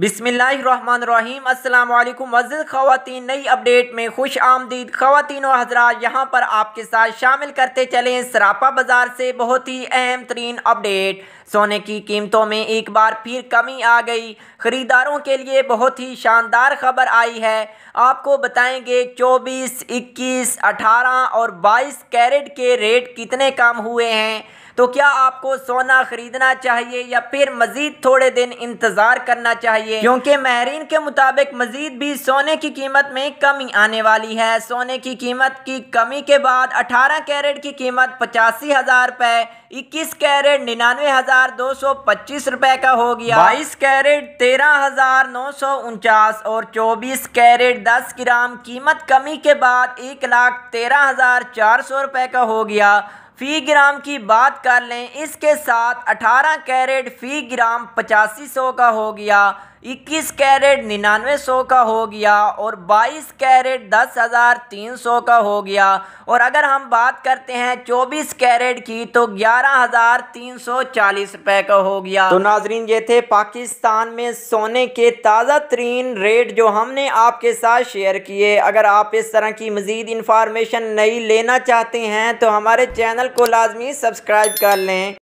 बिसमीम् अल्लाम मज़िद ख़वान नई अपडेट में खुश आमदीद ख़वान और हजरात यहाँ पर आपके साथ शामिल करते चलें सरापा बाज़ार से बहुत ही अहम तरीन अपडेट सोने की कीमतों में एक बार फिर कमी आ गई ख़रीदारों के लिए बहुत ही शानदार खबर आई है आपको बताएंगे 24, 21, 18 और 22 कैरेट के रेट कितने कम हुए हैं तो क्या आपको सोना खरीदना चाहिए या फिर मजीद थोड़े दिन इंतजार करना चाहिए क्योंकि महरीन के मुताबिक मजीद भी सोने की कीमत में कमी आने वाली है सोने की कीमत की कमी के बाद 18 कैरेट की कीमत पचासी हजार रुपये इक्कीस कैरेट निन्यानवे हजार दो सौ पच्चीस रुपए का हो गया बाईस कैरेट तेरह हज़ार नौ सौ उनचास और चौबीस कैरेट दस ग्राम कीमत कमी के बाद एक लाख तेरह हज़ार चार सौ रुपये का हो गया फ़ी ग्राम की बात कर लें इसके साथ अठारह कैरेट फ़ी ग्राम पचासी सौ का हो गया इक्कीस कैरेट निन्यानवे सौ का हो गया और बाईस कैरेट दस हज़ार तीन सौ का हो गया और अगर हम बात करते हैं चौबीस कैरेट की तो ग्यारह हज़ार तीन सौ चालीस रुपये का हो गया तो नाजरीन ये थे पाकिस्तान में सोने के ताज़ा तरीन रेट जो हमने आपके साथ शेयर किए अगर आप इस तरह की मज़ीद इंफॉर्मेशन नहीं लेना चाहते हैं तो हमारे चैनल को लाजमी सब्सक्राइब कर लें